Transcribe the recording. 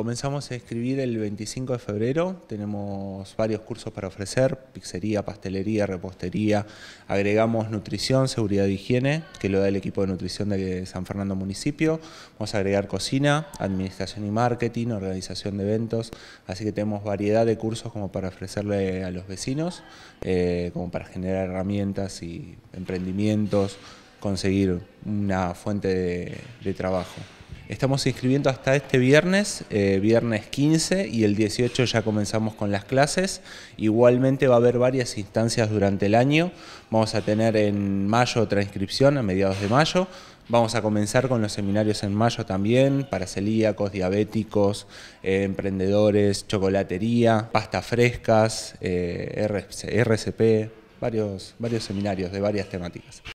comenzamos a escribir el 25 de febrero. Tenemos varios cursos para ofrecer, pizzería, pastelería, repostería. Agregamos nutrición, seguridad y higiene, que lo da el equipo de nutrición de San Fernando Municipio. Vamos a agregar cocina, administración y marketing, organización de eventos. Así que tenemos variedad de cursos como para ofrecerle a los vecinos, eh, como para generar herramientas y emprendimientos, conseguir una fuente de trabajo. Estamos inscribiendo hasta este viernes, eh, viernes 15, y el 18 ya comenzamos con las clases. Igualmente va a haber varias instancias durante el año. Vamos a tener en mayo otra inscripción, a mediados de mayo. Vamos a comenzar con los seminarios en mayo también, para celíacos, diabéticos, eh, emprendedores, chocolatería, pastas frescas, eh, RCP, varios, varios seminarios de varias temáticas.